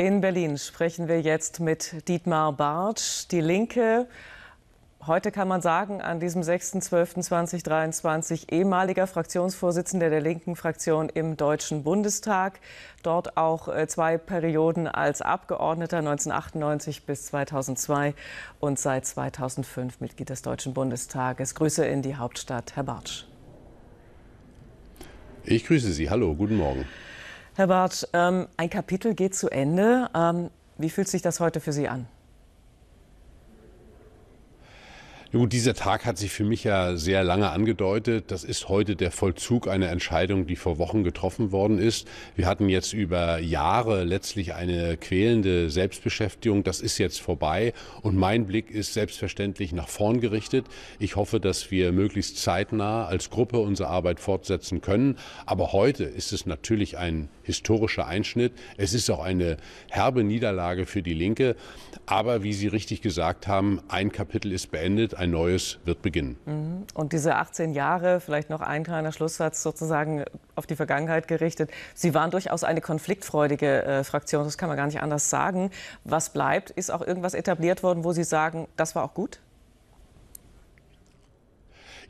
In Berlin sprechen wir jetzt mit Dietmar Bartsch, Die Linke. Heute kann man sagen, an diesem 6.12.2023 ehemaliger Fraktionsvorsitzender der linken Fraktion im Deutschen Bundestag. Dort auch äh, zwei Perioden als Abgeordneter 1998 bis 2002 und seit 2005 Mitglied des Deutschen Bundestages. Grüße in die Hauptstadt, Herr Bartsch. Ich grüße Sie. Hallo, guten Morgen. Herr Barth, ähm, ein Kapitel geht zu Ende. Ähm, wie fühlt sich das heute für Sie an? Ja gut, dieser Tag hat sich für mich ja sehr lange angedeutet. Das ist heute der Vollzug einer Entscheidung, die vor Wochen getroffen worden ist. Wir hatten jetzt über Jahre letztlich eine quälende Selbstbeschäftigung. Das ist jetzt vorbei und mein Blick ist selbstverständlich nach vorn gerichtet. Ich hoffe, dass wir möglichst zeitnah als Gruppe unsere Arbeit fortsetzen können. Aber heute ist es natürlich ein historischer Einschnitt. Es ist auch eine herbe Niederlage für die Linke. Aber wie Sie richtig gesagt haben, ein Kapitel ist beendet ein neues wird beginnen. Mhm. Und diese 18 Jahre, vielleicht noch ein kleiner Schlusssatz sozusagen auf die Vergangenheit gerichtet. Sie waren durchaus eine konfliktfreudige äh, Fraktion, das kann man gar nicht anders sagen. Was bleibt? Ist auch irgendwas etabliert worden, wo Sie sagen, das war auch gut?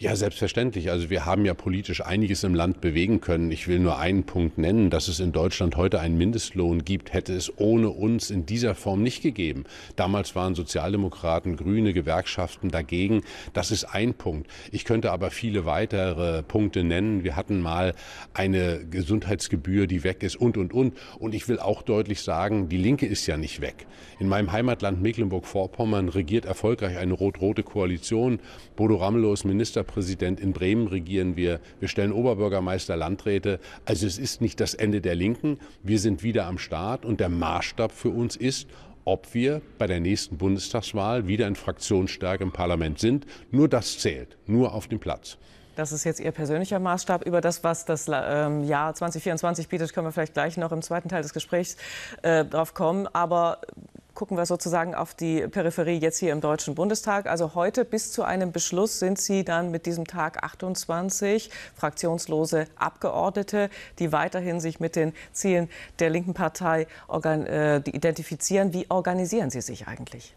Ja, selbstverständlich. Also wir haben ja politisch einiges im Land bewegen können. Ich will nur einen Punkt nennen, dass es in Deutschland heute einen Mindestlohn gibt, hätte es ohne uns in dieser Form nicht gegeben. Damals waren Sozialdemokraten, Grüne, Gewerkschaften dagegen. Das ist ein Punkt. Ich könnte aber viele weitere Punkte nennen. Wir hatten mal eine Gesundheitsgebühr, die weg ist und, und, und. Und ich will auch deutlich sagen, die Linke ist ja nicht weg. In meinem Heimatland Mecklenburg-Vorpommern regiert erfolgreich eine rot-rote Koalition. Bodo Ramelow ist Ministerpräsident. Ministerpräsident, in Bremen regieren wir, wir stellen Oberbürgermeister, Landräte. Also es ist nicht das Ende der Linken. Wir sind wieder am Start und der Maßstab für uns ist, ob wir bei der nächsten Bundestagswahl wieder in Fraktionsstärke im Parlament sind. Nur das zählt, nur auf dem Platz. Das ist jetzt Ihr persönlicher Maßstab. Über das, was das ähm, Jahr 2024 bietet, können wir vielleicht gleich noch im zweiten Teil des Gesprächs äh, drauf kommen. Aber gucken wir sozusagen auf die Peripherie jetzt hier im Deutschen Bundestag. Also heute bis zu einem Beschluss sind Sie dann mit diesem Tag 28 fraktionslose Abgeordnete, die weiterhin sich mit den Zielen der linken Partei äh, identifizieren. Wie organisieren Sie sich eigentlich?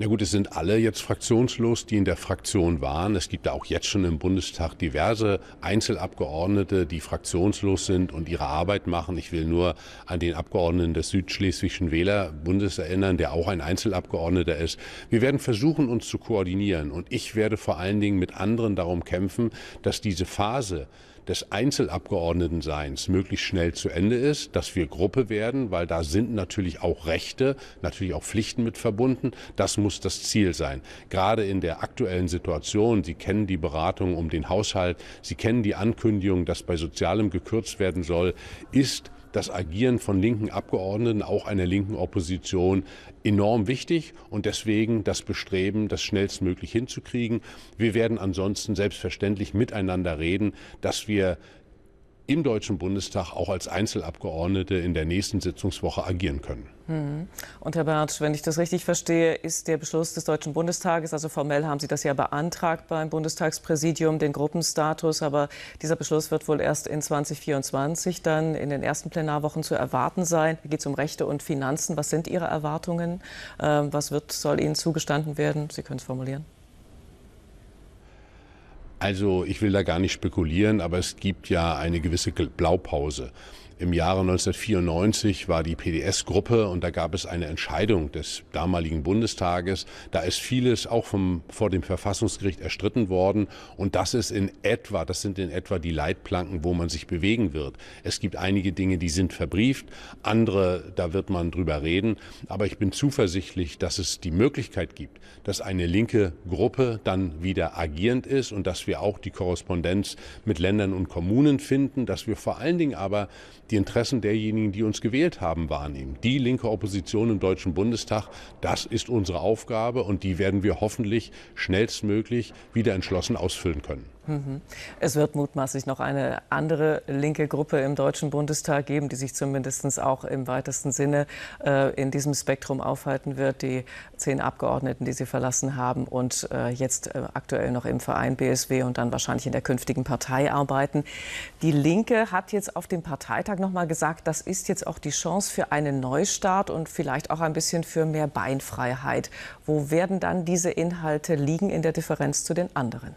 Na gut, es sind alle jetzt fraktionslos, die in der Fraktion waren. Es gibt da auch jetzt schon im Bundestag diverse Einzelabgeordnete, die fraktionslos sind und ihre Arbeit machen. Ich will nur an den Abgeordneten des Südschleswischen Wählerbundes erinnern, der auch ein Einzelabgeordneter ist. Wir werden versuchen, uns zu koordinieren und ich werde vor allen Dingen mit anderen darum kämpfen, dass diese Phase des Einzelabgeordnetenseins möglichst schnell zu Ende ist, dass wir Gruppe werden, weil da sind natürlich auch Rechte, natürlich auch Pflichten mit verbunden. Das muss das Ziel sein. Gerade in der aktuellen Situation, Sie kennen die Beratungen um den Haushalt, Sie kennen die Ankündigung, dass bei Sozialem gekürzt werden soll, ist das Agieren von linken Abgeordneten, auch einer linken Opposition, enorm wichtig und deswegen das Bestreben, das schnellstmöglich hinzukriegen. Wir werden ansonsten selbstverständlich miteinander reden, dass wir im Deutschen Bundestag auch als Einzelabgeordnete in der nächsten Sitzungswoche agieren können. Hm. Und Herr Bartsch, wenn ich das richtig verstehe, ist der Beschluss des Deutschen Bundestages, also formell haben Sie das ja beantragt beim Bundestagspräsidium, den Gruppenstatus, aber dieser Beschluss wird wohl erst in 2024 dann in den ersten Plenarwochen zu erwarten sein. Da geht es um Rechte und Finanzen. Was sind Ihre Erwartungen? Ähm, was wird, soll Ihnen zugestanden werden? Sie können es formulieren. Also ich will da gar nicht spekulieren, aber es gibt ja eine gewisse Blaupause. Im Jahre 1994 war die PDS-Gruppe und da gab es eine Entscheidung des damaligen Bundestages. Da ist vieles auch vom, vor dem Verfassungsgericht erstritten worden und das ist in etwa, das sind in etwa die Leitplanken, wo man sich bewegen wird. Es gibt einige Dinge, die sind verbrieft, andere, da wird man drüber reden. Aber ich bin zuversichtlich, dass es die Möglichkeit gibt, dass eine linke Gruppe dann wieder agierend ist und dass wir auch die Korrespondenz mit Ländern und Kommunen finden, dass wir vor allen Dingen aber die Interessen derjenigen, die uns gewählt haben, wahrnehmen. Die linke Opposition im Deutschen Bundestag, das ist unsere Aufgabe und die werden wir hoffentlich schnellstmöglich wieder entschlossen ausfüllen können. Mhm. Es wird mutmaßlich noch eine andere linke Gruppe im Deutschen Bundestag geben, die sich zumindest auch im weitesten Sinne äh, in diesem Spektrum aufhalten wird. Die zehn Abgeordneten, die sie verlassen haben und äh, jetzt äh, aktuell noch im Verein BSW und dann wahrscheinlich in der künftigen Partei arbeiten. Die Linke hat jetzt auf dem Parteitag nochmal gesagt, das ist jetzt auch die Chance für einen Neustart und vielleicht auch ein bisschen für mehr Beinfreiheit. Wo werden dann diese Inhalte liegen in der Differenz zu den anderen?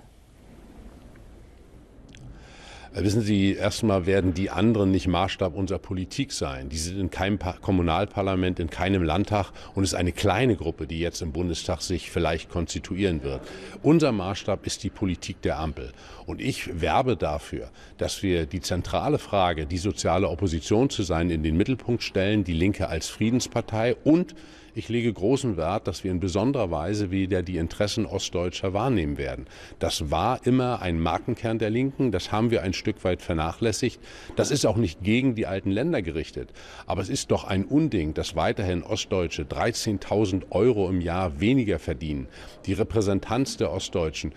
Wissen Sie, erstmal werden die anderen nicht Maßstab unserer Politik sein. Die sind in keinem Kommunalparlament, in keinem Landtag und es ist eine kleine Gruppe, die jetzt im Bundestag sich vielleicht konstituieren wird. Unser Maßstab ist die Politik der Ampel. Und ich werbe dafür, dass wir die zentrale Frage, die soziale Opposition zu sein, in den Mittelpunkt stellen, die Linke als Friedenspartei und ich lege großen Wert, dass wir in besonderer Weise wieder die Interessen Ostdeutscher wahrnehmen werden. Das war immer ein Markenkern der Linken. Das haben wir ein Stück weit vernachlässigt. Das ist auch nicht gegen die alten Länder gerichtet. Aber es ist doch ein Unding, dass weiterhin Ostdeutsche 13.000 Euro im Jahr weniger verdienen. Die Repräsentanz der Ostdeutschen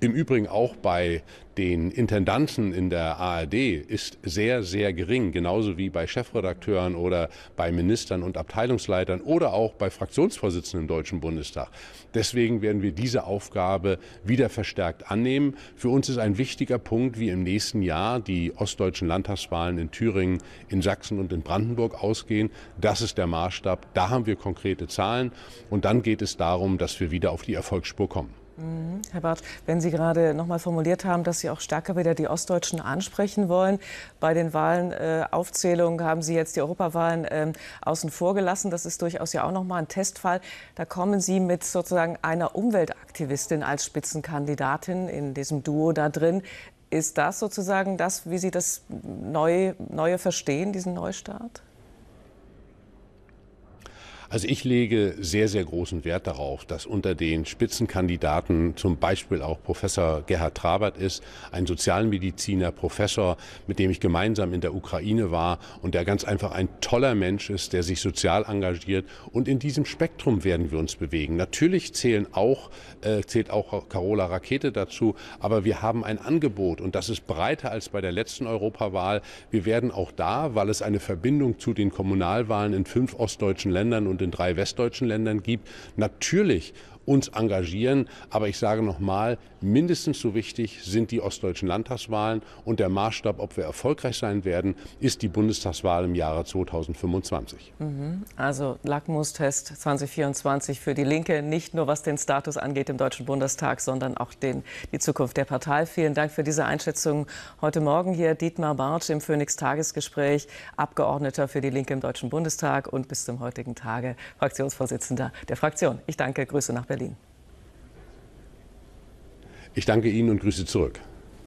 im Übrigen auch bei den Intendanten in der ARD ist sehr, sehr gering, genauso wie bei Chefredakteuren oder bei Ministern und Abteilungsleitern oder auch bei Fraktionsvorsitzenden im Deutschen Bundestag. Deswegen werden wir diese Aufgabe wieder verstärkt annehmen. Für uns ist ein wichtiger Punkt, wie im nächsten Jahr die ostdeutschen Landtagswahlen in Thüringen, in Sachsen und in Brandenburg ausgehen. Das ist der Maßstab. Da haben wir konkrete Zahlen. Und dann geht es darum, dass wir wieder auf die Erfolgsspur kommen. Mhm. Herr Barth, wenn Sie gerade noch mal formuliert haben, dass Sie auch stärker wieder die Ostdeutschen ansprechen wollen, bei den Wahlenaufzählungen äh, haben Sie jetzt die Europawahlen äh, außen vor gelassen. Das ist durchaus ja auch noch mal ein Testfall. Da kommen Sie mit sozusagen einer Umweltaktivistin als Spitzenkandidatin in diesem Duo da drin. Ist das sozusagen das, wie Sie das neu, neue verstehen, diesen Neustart? Also ich lege sehr, sehr großen Wert darauf, dass unter den Spitzenkandidaten zum Beispiel auch Professor Gerhard Trabert ist, ein Sozialmediziner, Professor, mit dem ich gemeinsam in der Ukraine war und der ganz einfach ein toller Mensch ist, der sich sozial engagiert. Und in diesem Spektrum werden wir uns bewegen. Natürlich zählen auch, äh, zählt auch Carola Rakete dazu, aber wir haben ein Angebot und das ist breiter als bei der letzten Europawahl. Wir werden auch da, weil es eine Verbindung zu den Kommunalwahlen in fünf ostdeutschen Ländern und und in drei westdeutschen Ländern gibt. Natürlich uns engagieren. Aber ich sage nochmal, mindestens so wichtig sind die ostdeutschen Landtagswahlen und der Maßstab, ob wir erfolgreich sein werden, ist die Bundestagswahl im Jahre 2025. Mhm. Also Lackmustest 2024 für die Linke, nicht nur was den Status angeht im Deutschen Bundestag, sondern auch den, die Zukunft der Partei. Vielen Dank für diese Einschätzung heute Morgen hier. Dietmar Bartsch im Phoenix Tagesgespräch, Abgeordneter für die Linke im Deutschen Bundestag und bis zum heutigen Tage Fraktionsvorsitzender der Fraktion. Ich danke, Grüße nach Berlin. Berlin. Ich danke Ihnen und grüße zurück.